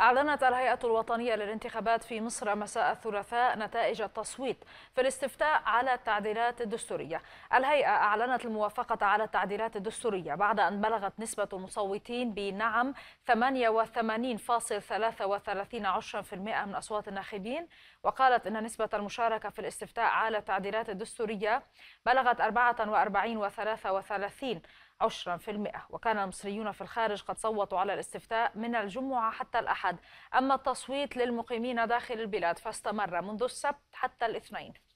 أعلنت الهيئة الوطنية للانتخابات في مصر مساء الثلاثاء نتائج التصويت في الاستفتاء على التعديلات الدستورية الهيئة أعلنت الموافقة على التعديلات الدستورية بعد أن بلغت نسبة المصوتين بنعم 88.33% من أصوات الناخبين وقالت أن نسبة المشاركة في الاستفتاء على التعديلات الدستورية بلغت 44.33 وكان المصريون في الخارج قد صوتوا على الاستفتاء من الجمعة حتى الأحد أما التصويت للمقيمين داخل البلاد فاستمر منذ السبت حتى الاثنين